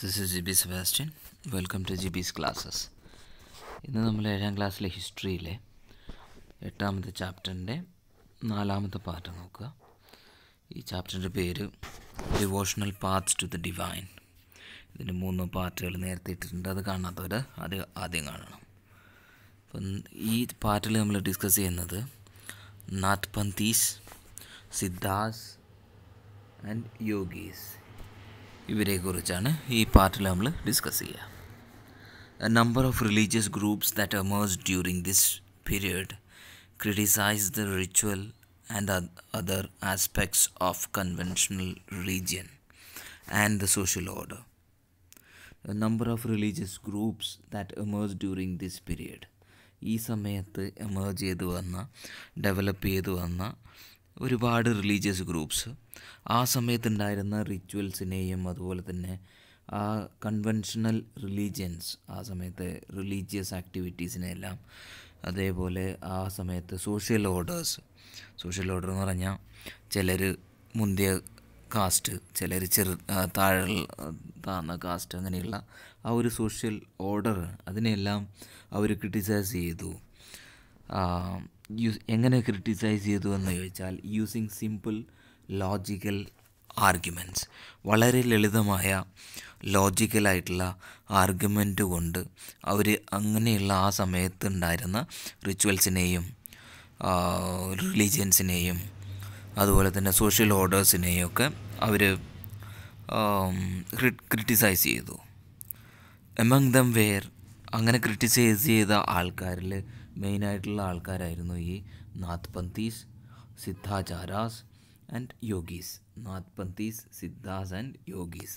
this is GB Sebastian. Welcome to GB's classes. ഇന്ന് നമ്മൾ ഏഴാം ക്ലാസ്സിലെ ഹിസ്റ്ററിയിലെ എട്ടാമത്തെ ചാപ്റ്ററിൻ്റെ നാലാമത്തെ പാർട്ട് നോക്കുക ഈ ചാപ്റ്ററിൻ്റെ പേര് devotional paths to the divine ഇതിൻ്റെ മൂന്ന് പാർട്ടുകൾ നേരത്തെ ഇട്ടിട്ടുണ്ട് അത് കാണാത്തവർ അത് ആദ്യം കാണണം അപ്പം ഈ പാർട്ടിൽ നമ്മൾ ഡിസ്കസ് ചെയ്യുന്നത് നാത്ത് പന്തീസ് സിദ്ധാസ് ആൻഡ് യോഗീസ് ഇവരെക്കുറിച്ചാണ് ഈ പാർട്ടിൽ നമ്മൾ ഡിസ്കസ് ചെയ്യുക number of religious groups that emerged during this period criticise the ritual and other aspects of conventional religion and the social order number of religious groups that emerged during this period ഈ സമയത്ത് emerge ചെയ്തു വന്ന develop ചെയ്തു വന്ന ഒരുപാട് religious groups ആ സമയത്തുണ്ടായിരുന്ന റിച്വൽസിനെയും അതുപോലെ തന്നെ ആ കൺവെൻഷണൽ റിലീജിയൻസ് ആ സമയത്തെ റിലീജിയസ് ആക്ടിവിറ്റീസിനെല്ലാം അതേപോലെ ആ സമയത്ത് സോഷ്യൽ ഓർഡേഴ്സ് സോഷ്യൽ ഓർഡർ എന്ന് പറഞ്ഞാൽ ചിലർ മുന്തിയ കാസ്റ്റ് ചിലർ ചെറു താഴെ താന്ന കാസ്റ്റ് അങ്ങനെയുള്ള ആ ഒരു സോഷ്യൽ ഓർഡർ അതിനെല്ലാം അവർ ക്രിട്ടിസൈസ് ചെയ്തു യൂസ് എങ്ങനെ ക്രിട്ടിസൈസ് ചെയ്തു എന്ന് ചോദിച്ചാൽ യൂസിങ് സിമ്പിൾ ലോജിക്കൽ ആർഗ്യുമെൻറ്റ്സ് വളരെ ലളിതമായ ലോജിക്കലായിട്ടുള്ള ആർഗ്യുമെൻറ്റ് കൊണ്ട് അവർ അങ്ങനെയുള്ള ആ സമയത്ത് ഉണ്ടായിരുന്ന റിച്വൽസിനെയും റിലീജിയൻസിനെയും അതുപോലെ തന്നെ സോഷ്യൽ ഓർഡേഴ്സിനെയും ഒക്കെ അവർ ക്രിട്ടിസൈസ് ചെയ്തു എമംഗ് ദം വേർ അങ്ങനെ ക്രിട്ടിസൈസ് ചെയ്ത ആൾക്കാരിൽ മെയിനായിട്ടുള്ള ആൾക്കാരായിരുന്നു ഈ പന്തീസ് സിദ്ധാചാരാസ് ആൻഡ് യോഗീസ് പന്തീസ് സിദ്ധാസ് ആൻഡ് യോഗീസ്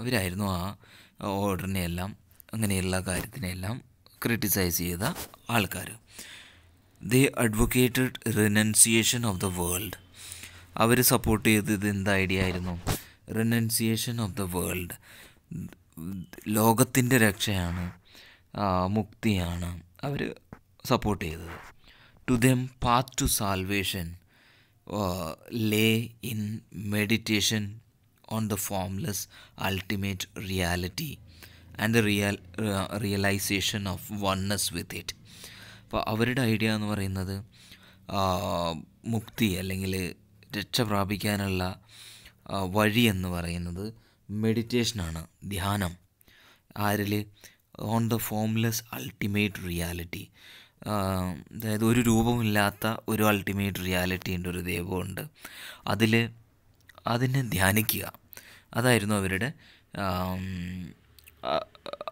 അവരായിരുന്നു ആ ഓർഡറിനെ എല്ലാം അങ്ങനെയുള്ള കാര്യത്തിനെല്ലാം ക്രിട്ടിസൈസ് ചെയ്ത ആൾക്കാർ they advocated renunciation of the world അവർ സപ്പോർട്ട് ചെയ്തത് എന്ത് ഐഡിയ ആയിരുന്നു റിനൻസിയേഷൻ ഓഫ് ദ വേൾഡ് ലോകത്തിൻ്റെ രക്ഷയാണ് മുക്തിയാണ് അവർ സപ്പോർട്ട് ചെയ്തത് to them path to salvation lay in meditation on the formless ultimate reality and the real realisation of oneness with it അപ്പോൾ അവരുടെ ഐഡിയ എന്ന് പറയുന്നത് മുക്തി അല്ലെങ്കിൽ രക്ഷ പ്രാപിക്കാനുള്ള വഴി എന്ന് പറയുന്നത് മെഡിറ്റേഷനാണ് ധ്യാനം ആരിൽ on the formless ultimate reality അതായത് ഒരു രൂപമില്ലാത്ത ഒരു അൾട്ടിമേറ്റ് റിയാലിറ്റീൻ്റെ ഒരു ദൈവമുണ്ട് അതിൽ അതിനെ ധ്യാനിക്കുക അതായിരുന്നു അവരുടെ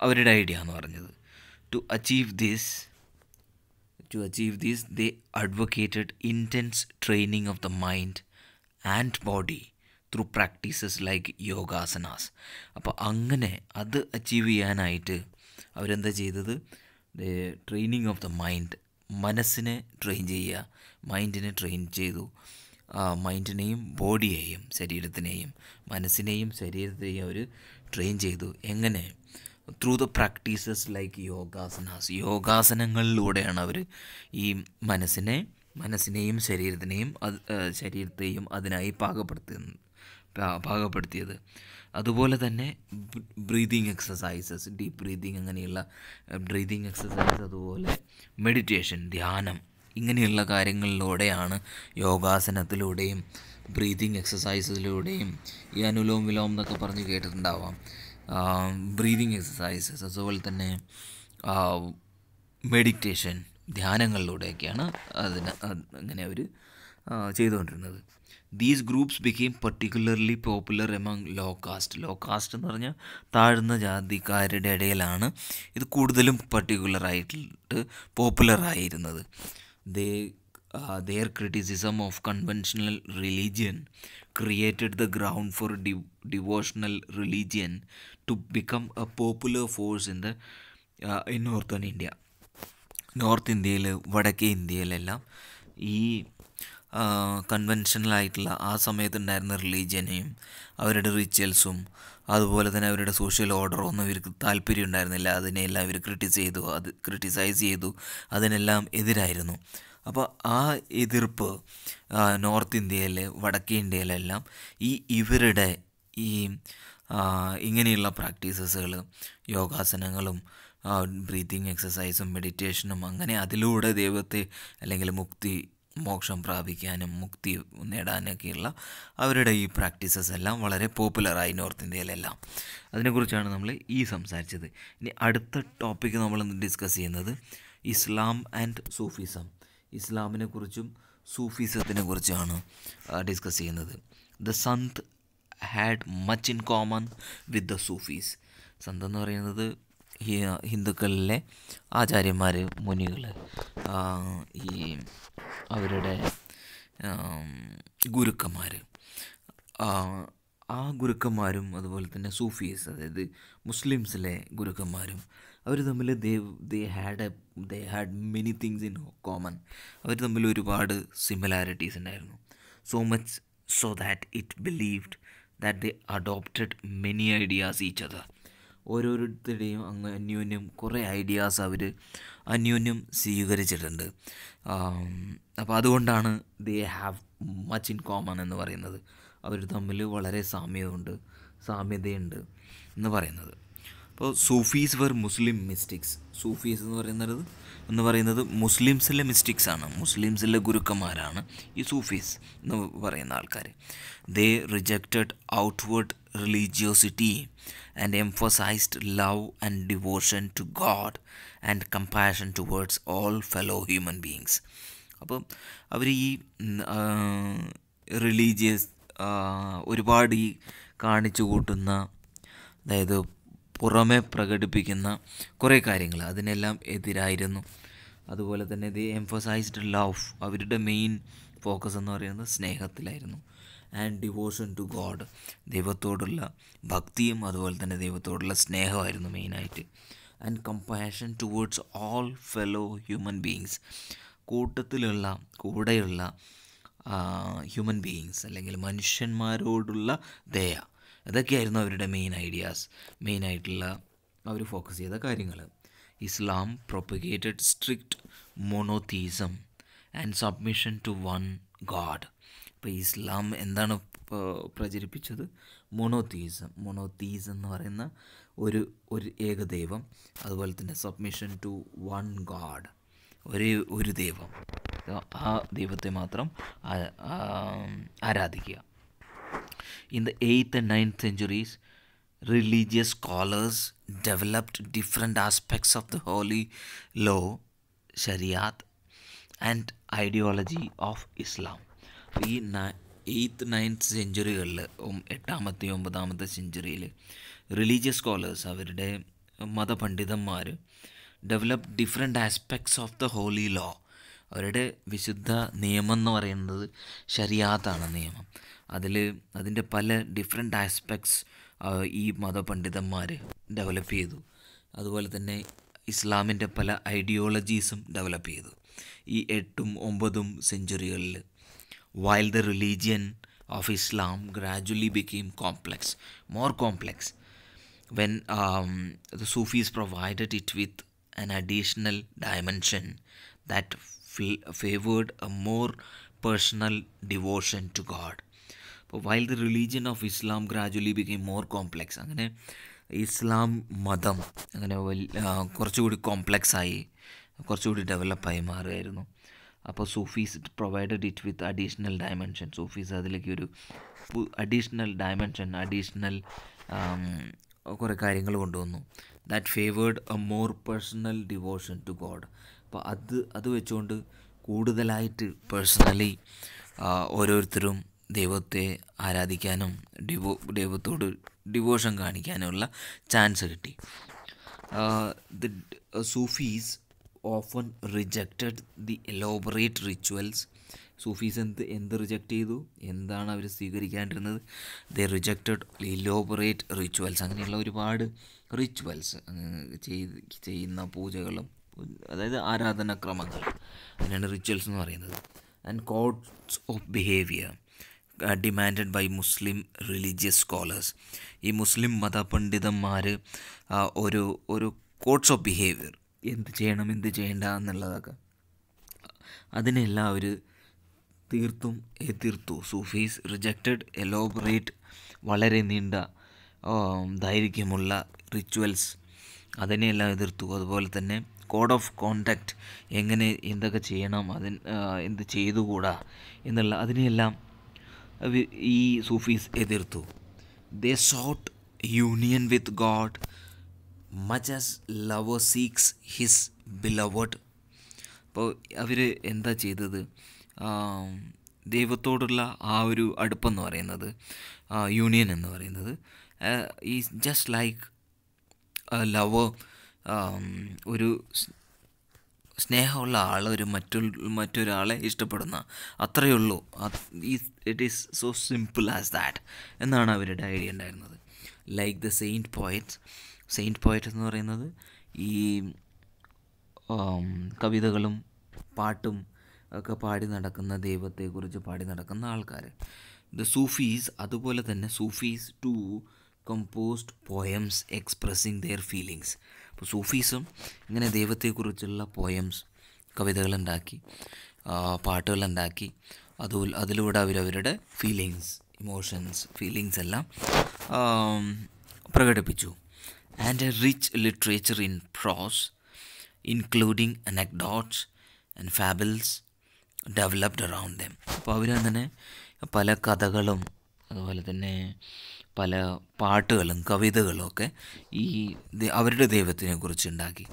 അവരുടെ ഐഡിയ എന്ന് പറഞ്ഞത് to achieve this to achieve this they advocated intense training of the mind and body through practices like yogasanas അപ്പോൾ അങ്ങനെ അത് അച്ചീവ് ചെയ്യാനായിട്ട് അവരെന്താ ചെയ്തത് ട്രെയിനിങ് ഓഫ് ദ മൈൻഡ് മനസ്സിനെ ട്രെയിൻ ചെയ്യുക മൈൻഡിനെ ട്രെയിൻ ചെയ്തു മൈൻഡിനെയും ബോഡിയെയും ശരീരത്തിനെയും മനസ്സിനെയും ശരീരത്തെയും അവർ ട്രെയിൻ ചെയ്തു എങ്ങനെ through the practices like yogasanas യോഗാസനങ്ങളിലൂടെയാണ് അവർ ഈ മനസ്സിനെ മനസ്സിനെയും ശരീരത്തിനെയും അത് ശരീരത്തെയും അതിനായി പാകപ്പെടുത്തുന്നത് പാകപ്പെടുത്തിയത് അതുപോലെ തന്നെ ബ്രീതിങ് എക്സസൈസസ് ഡീപ്പ് ബ്രീതിങ് അങ്ങനെയുള്ള ബ്രീതിങ് എക്സസൈസ് അതുപോലെ മെഡിറ്റേഷൻ ധ്യാനം ഇങ്ങനെയുള്ള കാര്യങ്ങളിലൂടെയാണ് യോഗാസനത്തിലൂടെയും ബ്രീതിങ് എക്സസൈസിലൂടെയും ഈ അനുലോം വിലോം എന്നൊക്കെ പറഞ്ഞ് കേട്ടിട്ടുണ്ടാവാം ബ്രീതിങ് എക്സസൈസസ് അതുപോലെ തന്നെ മെഡിറ്റേഷൻ ധ്യാനങ്ങളിലൂടെയൊക്കെയാണ് അതിന് അങ്ങനെ ഒരു ചെയ്തുകൊണ്ടിരുന്നത് these groups became particularly popular among low caste low caste എന്ന് പറഞ്ഞാൽ താഴ്ന്ന ജാതിക്കാരുടെ ഇടയിലാണ് ഇത് കൂടുതലും പർട്ടിക്കുലറായിട്ട് പോപ്പുലറായിരുന്നത് they their criticism of conventional religion created the ground for the devotional religion to become a popular force in the in northern India north ഇന്ത്യയിൽ വടക്കേ ഇന്ത്യയിലെല്ലാം ഈ കൺവെൻഷനലായിട്ടുള്ള ആ സമയത്തുണ്ടായിരുന്ന റിലീജിയനെയും അവരുടെ റിച്വൽസും അതുപോലെ തന്നെ അവരുടെ സോഷ്യൽ ഓർഡറോ ഒന്നും ഇവർക്ക് താല്പര്യം ഉണ്ടായിരുന്നില്ല അതിനെല്ലാം ഇവർ ക്രിട്ടിസൈസ് ചെയ്തു അത് ക്രിട്ടിസൈസ് ചെയ്തു അതിനെല്ലാം എതിരായിരുന്നു അപ്പോൾ ആ എതിർപ്പ് നോർത്ത് ഇന്ത്യയിലെ വടക്കേ ഇന്ത്യയിലെല്ലാം ഈ ഇവരുടെ ഈ ഇങ്ങനെയുള്ള പ്രാക്ടീസസുകൾ യോഗാസനങ്ങളും ബ്രീതിങ് എക്സസൈസും മെഡിറ്റേഷനും അങ്ങനെ അതിലൂടെ ദൈവത്തെ അല്ലെങ്കിൽ മുക്തി മോക്ഷം പ്രാപിക്കാനും മുക്തി നേടാനൊക്കെയുള്ള അവരുടെ ഈ പ്രാക്ടീസസ് എല്ലാം വളരെ പോപ്പുലറായി നോർത്ത് ഇന്ത്യയിലെല്ലാം അതിനെക്കുറിച്ചാണ് നമ്മൾ ഈ സംസാരിച്ചത് ഇനി അടുത്ത ടോപ്പിക്ക് നമ്മൾ ഡിസ്കസ് ചെയ്യുന്നത് ഇസ്ലാം ആൻഡ് സൂഫിസം ഇസ്ലാമിനെക്കുറിച്ചും സൂഫിസത്തിനെ കുറിച്ചുമാണ് ഡിസ്കസ് ചെയ്യുന്നത് the Sant had much in common with the Sufis Sant എന്ന് പറയുന്നത് ഹിന്ദുക്കളിലെ ആചാര്യന്മാർ മുനികൾ ഈ അവരുടെ ഗുരുക്കന്മാർ ആ ഗുരുക്കന്മാരും അതുപോലെ തന്നെ സൂഫീസ് അതായത് മുസ്ലിംസിലെ ഗുരുക്കന്മാരും അവർ തമ്മിൽ they they had a they had many things in common അവർ തമ്മിൽ ഒരുപാട് സിമിലാരിറ്റീസ് ഉണ്ടായിരുന്നു so much so that it believed that they adopted many ideas each other ഓരോരുത്തരുടെയും അങ്ങ് അന്യോന്യം കുറേ ഐഡിയാസ് അവർ അന്യോന്യം സ്വീകരിച്ചിട്ടുണ്ട് അപ്പോൾ അതുകൊണ്ടാണ് they have much in common എന്ന് പറയുന്നത് അവർ തമ്മിൽ വളരെ സാമ്യമുണ്ട് സാമ്യതയുണ്ട് എന്ന് പറയുന്നത് അപ്പോൾ Sufis were Muslim mystics Sufis എന്ന് പറയുന്നത് എന്ന് പറയുന്നത് മുസ്ലിംസിലെ മിസ്റ്റിക്സ് ആണ് മുസ്ലിംസിലെ ഗുരുക്കന്മാരാണ് ഈ സൂഫീസ് എന്ന് പറയുന്ന ആൾക്കാർ they rejected outward religiosity and emphasized love and devotion to God and compassion towards all fellow human beings. അപ്പം അവർ ഈ റിലീജിയസ് ഒരുപാട് ഈ കാണിച്ചു കൂട്ടുന്ന അതായത് പുറമെ പ്രകടിപ്പിക്കുന്ന കുറേ കാര്യങ്ങൾ അതിനെല്ലാം എതിരായിരുന്നു അതുപോലെ തന്നെ ദി എംഫസൈസ്ഡ് ലവ് അവരുടെ മെയിൻ ഫോക്കസ് എന്ന് പറയുന്നത് സ്നേഹത്തിലായിരുന്നു ആൻഡ് ഡിവോഷൻ ടു ഗോഡ് ദൈവത്തോടുള്ള ഭക്തിയും അതുപോലെ തന്നെ ദൈവത്തോടുള്ള സ്നേഹമായിരുന്നു മെയിനായിട്ട് and compassion towards all fellow human beings കൂട്ടത്തിലുള്ള കൂടെയുള്ള ഹ്യൂമൻ ബീയിങ്സ് അല്ലെങ്കിൽ മനുഷ്യന്മാരോടുള്ള ദയ ഇതൊക്കെയായിരുന്നു അവരുടെ മെയിൻ ഐഡിയാസ് മെയിനായിട്ടുള്ള അവർ ഫോക്കസ് ചെയ്ത കാര്യങ്ങൾ Islam propagated strict monotheism and submission to one God അപ്പോൾ ഇസ്ലാം എന്താണ് പ്രചരിപ്പിച്ചത് മൊണോത്തീസം മൊണോതീസ് എന്ന് പറയുന്ന ഒരു ഒരു ഏകദൈവം അതുപോലെ തന്നെ സബ്മിഷൻ ടു വൺ ഗാഡ് ഒരേ ഒരു ദൈവം ആ ദൈവത്തെ മാത്രം ആരാധിക്കുക in the eighth and ninth centuries religious scholars developed different aspects of the holy law Shariat, and ideology of Islam ഈ എയ്ത്ത് നയൻത്ത് സെഞ്ചുറികളിൽ എട്ടാമത്തെ ഒമ്പതാമത്തെ സെഞ്ചുറിയിൽ റിലീജിയസ് സ്കോളേഴ്സ് അവരുടെ മതപണ്ഡിതന്മാർ develop different aspects of the holy law അവരുടെ വിശുദ്ധ നിയമം എന്ന് പറയുന്നത് ശരിയാത്താണ് നിയമം അതിൽ അതിൻ്റെ പല ഡിഫറെൻറ്റ് ആസ്പെക്ട്സ് ഈ മതപണ്ഡിതന്മാർ ഡെവലപ്പ് ചെയ്തു അതുപോലെ തന്നെ ഇസ്ലാമിൻ്റെ പല ഐഡിയോളജീസും ഡെവലപ്പ് ചെയ്തു ഈ എട്ടും ഒമ്പതും സെഞ്ചുറികളിൽ while the religion of Islam gradually became complex, more complex, when um, the Sufis provided it with an additional dimension that favored a more personal devotion to God. അപ്പോൾ while the religion of Islam gradually complex, more complex, അങ്ങനെ ഇസ്ലാം മതം അങ്ങനെ കുറച്ചുകൂടി കോംപ്ലെക്സായി കുറച്ചുകൂടി ഡെവലപ്പായി മാറുകയായിരുന്നു അപ്പോൾ Sufis provided it with additional dimension Sufis അതിലേക്ക് ഒരു അഡീഷണൽ ഡയമെൻഷൻ അഡീഷണൽ കുറേ കാര്യങ്ങൾ കൊണ്ടുവന്നു that favoured a more personal devotion to God അപ്പോൾ അത് അത് വെച്ചുകൊണ്ട് കൂടുതലായിട്ട് പേഴ്സണലി ഓരോരുത്തരും ദൈവത്തെ ആരാധിക്കാനും ഡിവോ ദൈവത്തോട് ഡിവോഷൻ കാണിക്കാനുമുള്ള ചാൻസ് കിട്ടി the Sufis often rejected the elaborate rituals Sufis എന്ത് എന്ത് റിജക്റ്റ് ചെയ്തു എന്താണ് അവർ സ്വീകരിക്കാണ്ടിരുന്നത് ദ റിജക്റ്റഡ് ഇലോബറേറ്റ് റിച്വൽസ് അങ്ങനെയുള്ള ഒരുപാട് റിച്വൽസ് ചെയ്ത് ചെയ്യുന്ന പൂജകളും അതായത് ആരാധനാക്രമങ്ങൾ അങ്ങനെയാണ് റിച്വൽസ് എന്ന് പറയുന്നത് and codes of behaviour demanded by Muslim religious scholars ഈ മുസ്ലിം മതപണ്ഡിതന്മാർ ഒരു ഒരു കോഡ്സ് ഓഫ് ബിഹേവിയർ എന്ത് ചെയ്യണം എന്ത് ചെയ്യേണ്ട എന്നുള്ളതൊക്കെ അതിനെല്ലാം അവർ തീർത്തും എതിർത്തു സൂഫീസ് റിജക്റ്റഡ് എലോബറേറ്റ് വളരെ നീണ്ട ദൈർഘ്യമുള്ള റിച്വൽസ് അതിനെയെല്ലാം എതിർത്തു അതുപോലെ തന്നെ കോഡ് ഓഫ് കോണ്ടാക്റ്റ് എങ്ങനെ എന്തൊക്കെ ചെയ്യണം അതിന് എന്ത് ചെയ്തുകൂടാ എന്നുള്ള അതിനെയെല്ലാം ഈ സൂഫീസ് എതിർത്തു they sought union with God much as love seeks his beloved അപ്പോൾ അവർ എന്താ ചെയ്തത് ദൈവത്തോടുള്ള ആ ഒരു അടുപ്പെന്ന് പറയുന്നത് യൂണിയൻ എന്ന് പറയുന്നത് ഈ ജസ്റ്റ് ലൈക്ക് ലവ് ഒരു സ്നേഹമുള്ള ആൾ ഒരു മറ്റു മറ്റൊരാളെ ഇഷ്ടപ്പെടുന്ന അത്രയേ ഉള്ളൂ it is so simple as that എന്നാണ് അവരുടെ ഐഡിയ ഉണ്ടായിരുന്നത് like the saint poets saint poet എന്ന് പറയുന്നത് ഈ കവിതകളും പാട്ടും ഒക്കെ പാടി നടക്കുന്ന ദൈവത്തെക്കുറിച്ച് പാടി നടക്കുന്ന ആൾക്കാർ ദ സൂഫീസ് അതുപോലെ തന്നെ Sufis to composed poems expressing their feelings അപ്പോൾ സൂഫീസും ഇങ്ങനെ ദൈവത്തെക്കുറിച്ചുള്ള പോയംസ് കവിതകളുണ്ടാക്കി പാട്ടുകളുണ്ടാക്കി അതു അതിലൂടെ അവരവരുടെ ഫീലിങ്സ് ഇമോഷൻസ് ഫീലിങ്സ് എല്ലാം പ്രകടിപ്പിച്ചു and a rich literature in prose, including anecdotes and fables developed around them. അപ്പോൾ അവരും തന്നെ പല കഥകളും അതുപോലെ തന്നെ പല പാട്ടുകളും കവിതകളും ഒക്കെ ഈ അവരുടെ ദൈവത്തിനെ കുറിച്ച് ഉണ്ടാക്കി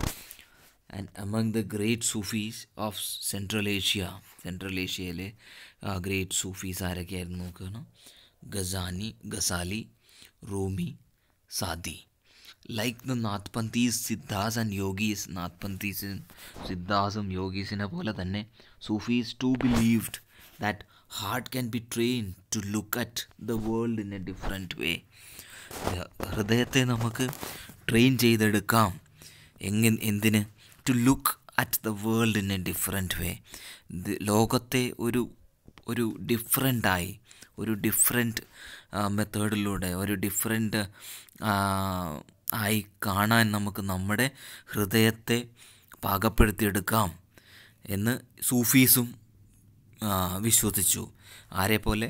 and among the great Sufis of Central Asia Central ഏഷ്യയിലെ ഗ്രേറ്റ് സൂഫീസ് ആരൊക്കെയായിരുന്നു നോക്കുകയാണ് ഗസാനി Ghazali Rumi Saadi like the Nath Panthis Siddhas and yogis Nath നാത്പന്തീസും സിദ്ധാസും യോഗീസിനെ പോലെ തന്നെ Sufis too believed that heart can be train to look at the world in a different way ഹൃദയത്തെ നമുക്ക് ട്രെയിൻ ചെയ്തെടുക്കാം എങ്ങ എന്തിന് to look at the world in a different way ലോകത്തെ ഒരു ഒരു ഡിഫറെൻ്റായി ഒരു ഡിഫറെൻറ്റ് മെത്തേഡിലൂടെ ഒരു ഡിഫറെൻറ്റ് ആയി കാണാൻ നമുക്ക് നമ്മുടെ ഹൃദയത്തെ പാകപ്പെടുത്തിയെടുക്കാം എന്ന് സൂഫീസും വിശ്വസിച്ചു ആരെപ്പോലെ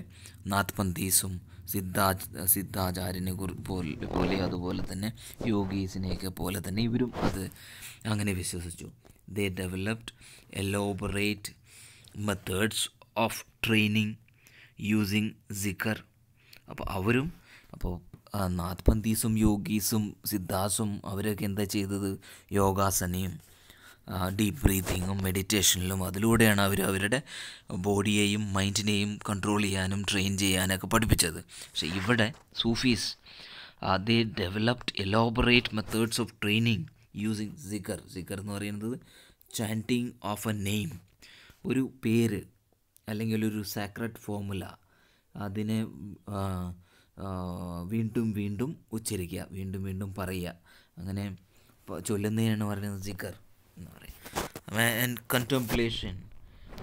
നാത്ത് പന്തീസും സിദ്ധാച് സിദ്ധാചാര്യനെ കുറി പോലെ പോലെ അതുപോലെ തന്നെ യോഗീസിനെയൊക്കെ പോലെ തന്നെ ഇവരും അത് അങ്ങനെ വിശ്വസിച്ചു they developed elaborate methods of training using zikr അപ്പോൾ അവരും അപ്പോൾ പന്തീസും യോഗീസും സിദ്ധാസും അവരൊക്കെ എന്താ ചെയ്തത് യോഗാസനയും ഡീപ്പ് ബ്രീതിങ്ങും മെഡിറ്റേഷനിലും അതിലൂടെയാണ് അവർ അവരുടെ ബോഡിയെയും മൈൻഡിനെയും കൺട്രോൾ ചെയ്യാനും ട്രെയിൻ ചെയ്യാനൊക്കെ പഠിപ്പിച്ചത് പക്ഷേ ഇവിടെ Sufis they developed elaborate methods of training using zikr സിക്കർ എന്ന് പറയുന്നത് ചാൻറ്റിങ് ഓഫ് എ നെയിം ഒരു പേര് അല്ലെങ്കിൽ ഒരു സാക്രഡ് ഫോമുല അതിനെ വീണ്ടും വീണ്ടും ഉച്ചരിക്കുക വീണ്ടും വീണ്ടും പറയുക അങ്ങനെ ചൊല്ലുന്നതിനാണ് പറയുന്നത് ജിക്കർ എന്ന് പറയുക and contemplation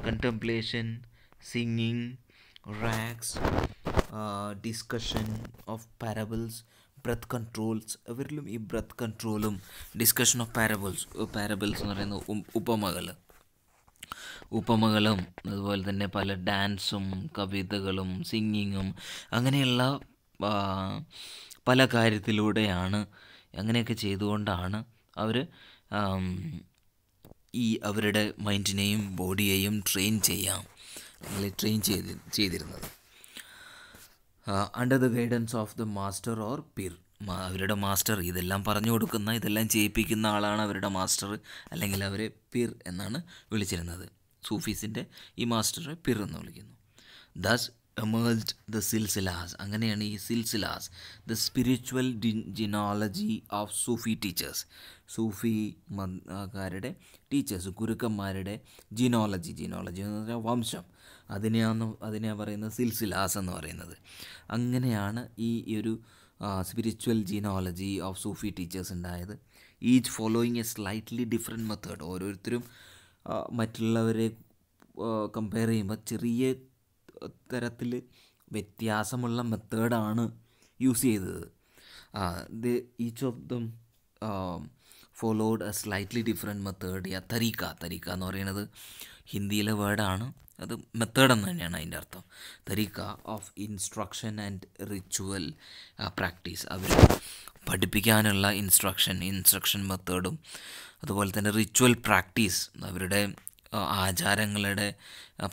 contemplation singing raqs discussion of parables breath controls അവരിലും ഈ ബ്രത്ത് കൺട്രോളും ഡിസ്കഷൻ ഓഫ് പാരബിൾസ് പാരബിൾസ് എന്ന് പറയുന്ന ഉപമകൾ ഉപമകളും അതുപോലെ തന്നെ പല ഡാൻസും കവിതകളും സിംഗിങ്ങും അങ്ങനെയുള്ള പല കാര്യത്തിലൂടെയാണ് അങ്ങനെയൊക്കെ ചെയ്തുകൊണ്ടാണ് അവർ ഈ അവരുടെ മൈൻഡിനെയും ബോഡിയെയും ട്രെയിൻ ചെയ്യാം അല്ലെങ്കിൽ ട്രെയിൻ ചെയ്ത് ചെയ്തിരുന്നത് under the guidance of the master or pir അവരുടെ മാസ്റ്റർ ഇതെല്ലാം പറഞ്ഞു കൊടുക്കുന്ന ഇതെല്ലാം ചെയ്യിപ്പിക്കുന്ന ആളാണ് അവരുടെ മാസ്റ്റർ അല്ലെങ്കിൽ അവരെ പിർ എന്നാണ് വിളിച്ചിരുന്നത് സൂഫീസിൻ്റെ ഈ മാസ്റ്ററെ പിർ എന്ന് വിളിക്കുന്നു ദാസ് emerged ദ സിൽസിലാസ് അങ്ങനെയാണ് ഈ silsilas the spiritual genealogy of Sufi teachers Sufi സൂഫിക്കാരുടെ ടീച്ചേഴ്സ് ഗുരുക്കന്മാരുടെ ജിനോളജി ജിനോളജി എന്ന് പറഞ്ഞാൽ വംശം അതിനെയാണ് അതിനെ പറയുന്നത് സിൽസിലാസ് എന്ന് പറയുന്നത് അങ്ങനെയാണ് ഈ ഒരു spiritual genealogy of Sufi teachers ഉണ്ടായത് each following a slightly different method ഓരോരുത്തരും മറ്റുള്ളവരെ കമ്പയർ ചെയ്യുമ്പോൾ ചെറിയ തരത്തിൽ വ്യത്യാസമുള്ള മെത്തേഡാണ് യൂസ് ചെയ്തത് the each of them followed a slightly different method യാ തരീക്ക തരീക്ക എന്ന് പറയുന്നത് ഹിന്ദിയിലെ വേർഡാണ് അത് മെത്തേഡ് എന്ന് തന്നെയാണ് അതിൻ്റെ അർത്ഥം tariqa of instruction and ritual practice അവർ പഠിപ്പിക്കാനുള്ള ഇൻസ്ട്രക്ഷൻ ഇൻസ്ട്രക്ഷൻ മെത്തേഡും അതുപോലെ തന്നെ റിച്വൽ പ്രാക്ടീസ് അവരുടെ ആചാരങ്ങളുടെ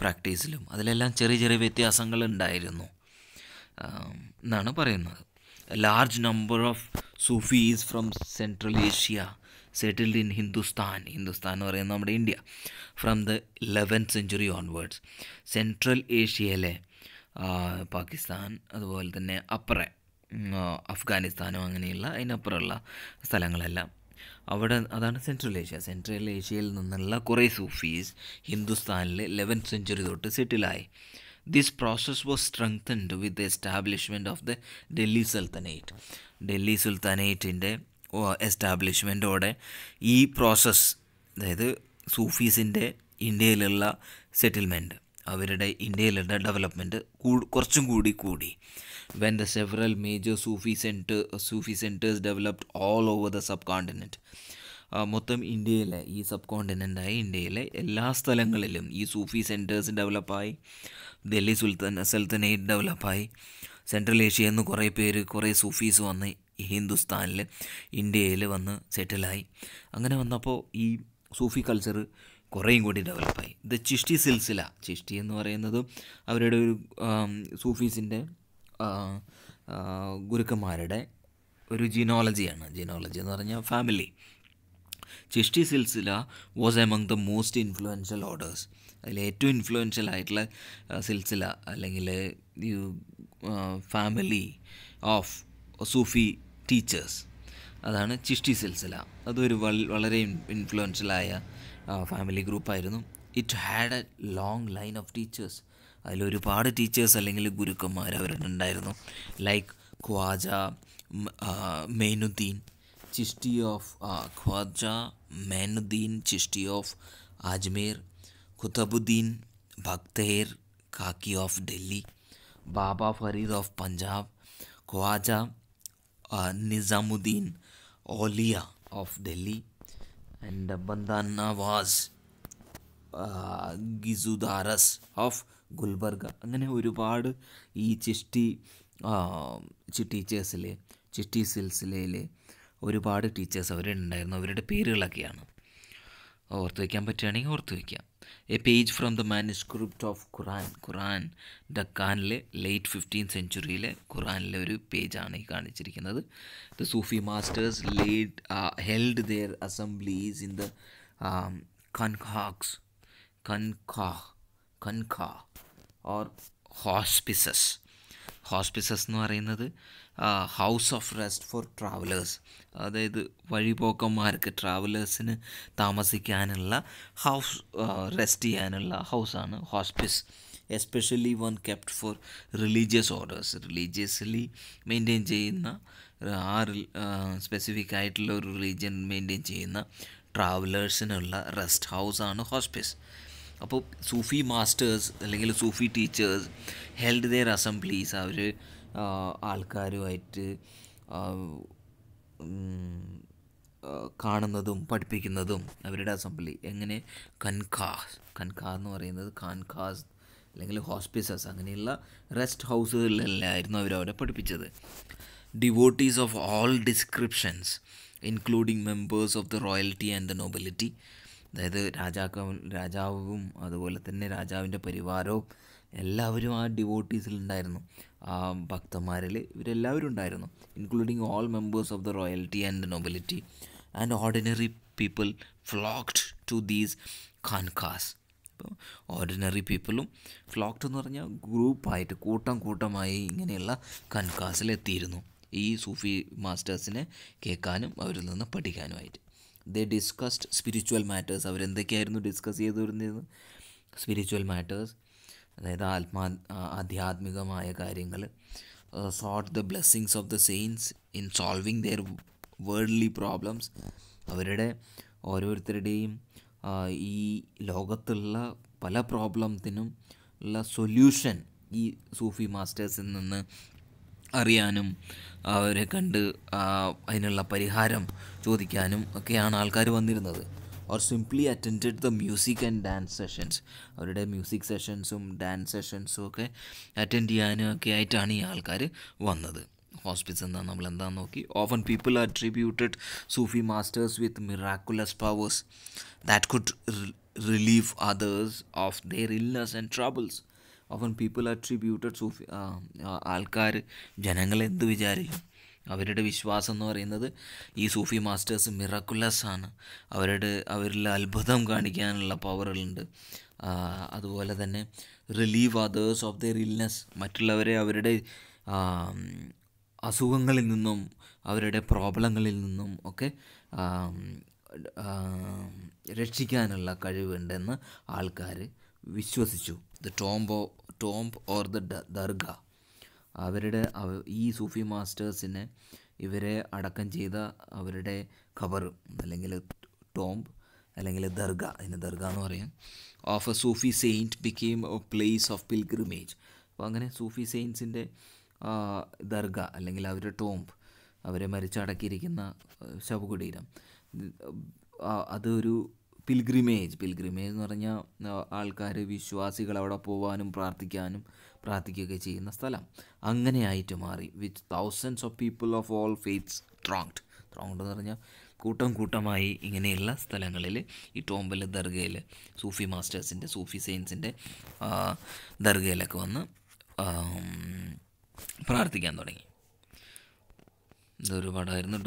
പ്രാക്ടീസിലും അതിലെല്ലാം ചെറിയ ചെറിയ വ്യത്യാസങ്ങൾ ഉണ്ടായിരുന്നു എന്നാണ് പറയുന്നത് large number of Sufis from Central Asia settled in Hindustan Hindustan എന്ന് പറയുന്നത് നമ്മുടെ India from the eleventh century onwards Central ഏഷ്യയിലെ പാകിസ്ഥാൻ അതുപോലെ തന്നെ അപ്പുറേ അഫ്ഗാനിസ്ഥാനും അങ്ങനെയുള്ള അതിനപ്പുറമുള്ള സ്ഥലങ്ങളെല്ലാം അവിടെ അതാണ് സെൻട്രൽ ഏഷ്യ സെൻട്രൽ ഏഷ്യയിൽ നിന്നുള്ള കുറേ സൂഫീസ് ഹിന്ദുസ്ഥാനിൽ ലെവൻ സെഞ്ചുറി തൊട്ട് സെറ്റിലായി this process was strengthened with the establishment of the Delhi sultanate Delhi സുൽത്താനേറ്റിൻ്റെ എസ്റ്റാബ്ലിഷ്മെൻറ്റോടെ ഈ പ്രോസസ്സ് അതായത് സൂഫീസിൻ്റെ ഇന്ത്യയിലുള്ള സെറ്റിൽമെൻറ്റ് അവരുടെ ഇന്ത്യയിലുള്ള ഡെവലപ്മെൻറ്റ് കൂ കുറച്ചും കൂടി കൂടി when the several major Sufi, center, uh, Sufi centers developed all over the subcontinent. Uh, മൊത്തം ഇന്ത്യയിലെ ഈ സബ് കോണ്ടിനൻ്റായ ഇന്ത്യയിലെ എല്ലാ സ്ഥലങ്ങളിലും ഈ സൂഫി സെൻറ്റേഴ്സ് ഡെവലപ്പായി ഡൽഹി സുൽത്താൻ സൽത്തനേറ്റ് ഡെവലപ്പായി സെൻട്രൽ ഏഷ്യയിൽ നിന്ന് കുറേ പേര് കുറേ സൂഫീസ് വന്ന് ഹിന്ദുസ്ഥാനിൽ ഇന്ത്യയിൽ വന്ന് സെറ്റിലായി അങ്ങനെ വന്നപ്പോൾ ഈ സൂഫി കൾച്ചർ കുറേയും കൂടി ഡെവലപ്പായി ഇത് ചിഷ്ടി സിൽസില ചിഷ്ടി എന്ന് പറയുന്നത് അവരുടെ ഒരു സൂഫീസിൻ്റെ ഗുരുക്കന്മാരുടെ ഒരു ജിനോളജിയാണ് ജിനോളജി എന്ന് പറഞ്ഞാൽ family Chishti silsila was among the most influential orders അതിൽ ഏറ്റവും ഇൻഫ്ലുവൻഷ്യൽ ആയിട്ടുള്ള സിൽസില അല്ലെങ്കിൽ ഫാമിലി ഓഫ് സൂഫി ടീച്ചേഴ്സ് അതാണ് ചിഷ്ടി സിൽസില അതൊരു വളരെ ഇൻഫ്ലുവൻഷ്യൽ ആയ ഫാമിലി ഗ്രൂപ്പായിരുന്നു it had a long line of teachers അതിൽ ഒരുപാട് ടീച്ചേഴ്സ് അല്ലെങ്കിൽ ഗുരുക്കന്മാർ ഉണ്ടായിരുന്നു like Khwaja Moinuddin Chishti of Khwaja Moinuddin Chishti of Ajmer Qutbuddin Bakhtiyar Kaki of Delhi Baba Farid of Punjab Khwaja Nizamuddin Auliya of Delhi and Banda Nawaz Gesudaraz of Gulbarga അങ്ങനെ ഒരുപാട് ഈ ചിഷ്ടി ടീച്ചേഴ്സിലെ ചിഷ്ടി സിൽസിലയിൽ ഒരുപാട് ടീച്ചേഴ്സ് അവരുണ്ടായിരുന്നു അവരുടെ പേരുകളൊക്കെയാണ് ഓർത്ത് വയ്ക്കാൻ പറ്റുകയാണെങ്കിൽ ഓർത്ത് വയ്ക്കാം a page from the manuscript of Quran Quran ഡക്കാനിലെ ലേറ്റ് ഫിഫ്റ്റീൻ സെഞ്ചുറിയിലെ ഖുറാനിലെ ഒരു പേജാണ് ഈ കാണിച്ചിരിക്കുന്നത് the Sufi masters led held their assemblies in the khanqahs khanqah khanqah or hospices hospices എന്ന് പറയുന്നത് house of rest for travellers അതായത് വഴിപോക്കന്മാർക്ക് ട്രാവലേഴ്സിന് താമസിക്കാനുള്ള ഹൗസ് റെസ്റ്റ് ചെയ്യാനുള്ള ഹൗസാണ് hospice especially one kept for religious orders religiously maintain ചെയ്യുന്ന ആ സ്പെസിഫിക് ആയിട്ടുള്ള ഒരു റിലീജിയൻ മെയിൻറ്റെയിൻ ചെയ്യുന്ന ട്രാവലേഴ്സിനുള്ള റെസ്റ്റ് ഹൗസാണ് ഹോസ്പിസ് അപ്പോൾ സൂഫി മാസ്റ്റേഴ്സ് അല്ലെങ്കിൽ Sufi teachers held their assemblies അവർ ആൾക്കാരുമായിട്ട് കാണുന്നതും പഠിപ്പിക്കുന്നതും അവരുടെ അസംബ്ലി എങ്ങനെ കൻഖാസ് കൻഖാ എന്ന് പറയുന്നത് ഖാൻഖാസ് അല്ലെങ്കിൽ ഹോസ്പിസസ് അങ്ങനെയുള്ള റെസ്റ്റ് ഹൗസുകളിലെല്ലായിരുന്നു അവരവരെ പഠിപ്പിച്ചത് devotees of all descriptions including members of the royalty and the nobility അതായത് രാജാക്ക രാജാവും അതുപോലെ തന്നെ രാജാവിൻ്റെ പരിവാരവും എല്ലാവരും ആ ഡിവോട്ടീസിൽ ഉണ്ടായിരുന്നു ആ ഭക്തന്മാരിൽ ഇവരെല്ലാവരും ഉണ്ടായിരുന്നു including all members of the royalty and nobility and ordinary people flocked to these khanqahs അപ്പോൾ ഓർഡിനറി പീപ്പിളും ഫ്ലോക്ഡ് എന്ന് പറഞ്ഞാൽ ഗ്രൂപ്പായിട്ട് കൂട്ടം കൂട്ടമായി ഇങ്ങനെയുള്ള ഖൻഖാസിൽ എത്തിയിരുന്നു ഈ സൂഫി മാസ്റ്റേഴ്സിനെ കേൾക്കാനും അവരിൽ നിന്ന് പഠിക്കാനുമായിട്ട് ദേ ഡിസ്കസ്ഡ് സ്പിരിച്വൽ മാറ്റേഴ്സ് അവരെന്തൊക്കെയായിരുന്നു ഡിസ്കസ് ചെയ്തു വരുന്നത് സ്പിരിച്വൽ മാറ്റേഴ്സ് അതായത് ആത്മാ ആധ്യാത്മികമായ കാര്യങ്ങൾ sought the blessings of the saints in solving their worldly problems അവരുടെ ഓരോരുത്തരുടെയും ഈ ലോകത്തുള്ള പല പ്രോബ്ലത്തിനും ഉള്ള സൊല്യൂഷൻ ഈ സൂഫി മാസ്റ്റേഴ്സിൽ നിന്ന് അറിയാനും അവരെ കണ്ട് അതിനുള്ള പരിഹാരം ചോദിക്കാനും ഒക്കെയാണ് ആൾക്കാർ വന്നിരുന്നത് or simply attend the music and dance sessions അവരുടെ മ്യൂസിക് സെഷൻസും ഡാൻസ് സെഷൻസും ഒക്കെ അറ്റൻഡ് ചെയ്യാനും ഒക്കെ ആയിട്ടാണ് ഈ ആൾക്കാർ വന്നത് ഹോസ്പിറ്റൽ എന്താ നമ്മൾ എന്താണെന്ന് നോക്കി often people are tributed Sufi masters with miraculous powers that could relieve others of their illness and troubles often people attributed Sufi ആൾക്കാർ ജനങ്ങൾ എന്ത് വിചാരിക്കും അവരുടെ വിശ്വാസം എന്ന് പറയുന്നത് ഈ സൂഫി മാസ്റ്റേഴ്സ് മിറക്കുലസ് ആണ് അവരുടെ അവരിൽ അത്ഭുതം കാണിക്കാനുള്ള പവറുകളുണ്ട് അതുപോലെ തന്നെ relieve others of their illness മറ്റുള്ളവരെ അവരുടെ അസുഖങ്ങളിൽ നിന്നും അവരുടെ പ്രോബ്ലങ്ങളിൽ നിന്നും ഒക്കെ രക്ഷിക്കാനുള്ള കഴിവുണ്ടെന്ന് ആൾക്കാർ വിശ്വസിച്ചു the tomb tomb or the dargah അവരുടെ ഈ സൂഫി മാസ്റ്റേഴ്സിനെ ഇവരെ അടക്കം ചെയ്ത അവരുടെ ഖബർ അല്ലെങ്കിൽ ടോംബ് അല്ലെങ്കിൽ ദർഗ അതിന് ദർഗ എന്ന് പറയും of a Sufi saint became a place of pilgrimage അപ്പോൾ അങ്ങനെ സൂഫി സെയിൻസിൻ്റെ ദർഗ അല്ലെങ്കിൽ അവരുടെ ടോംബ് അവരെ മരിച്ചടക്കിയിരിക്കുന്ന ശവകുടീരം അതൊരു പിൽഗ്രിമേജ് പിൽഗ്രിമേജ് എന്ന് പറഞ്ഞാൽ ആൾക്കാർ വിശ്വാസികൾ അവിടെ പോകാനും പ്രാർത്ഥിക്കാനും പ്രാർത്ഥിക്കുകയൊക്കെ ചെയ്യുന്ന സ്ഥലം അങ്ങനെയായിട്ട് മാറി with thousands of people of all faiths thronged thronged എന്ന് പറഞ്ഞാൽ കൂട്ടം കൂട്ടമായി ഇങ്ങനെയുള്ള സ്ഥലങ്ങളിൽ ഈ ടോംബൽ ദർഗയിൽ സൂഫി മാസ്റ്റേഴ്സിൻ്റെ സൂഫി സെയിൻസിൻ്റെ ദർഗയിലൊക്കെ വന്ന് പ്രാർത്ഥിക്കാൻ തുടങ്ങി ഇതൊരു പടമായിരുന്നു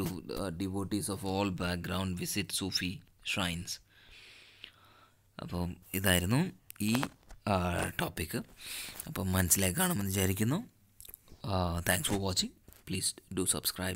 devotees of all background visit Sufi shrines അപ്പോൾ ഇതായിരുന്നു ഈ ടോപ്പിക്ക് അപ്പം മനസ്സിലായി കാണുമെന്ന് വിചാരിക്കുന്നു thanks for watching please do subscribe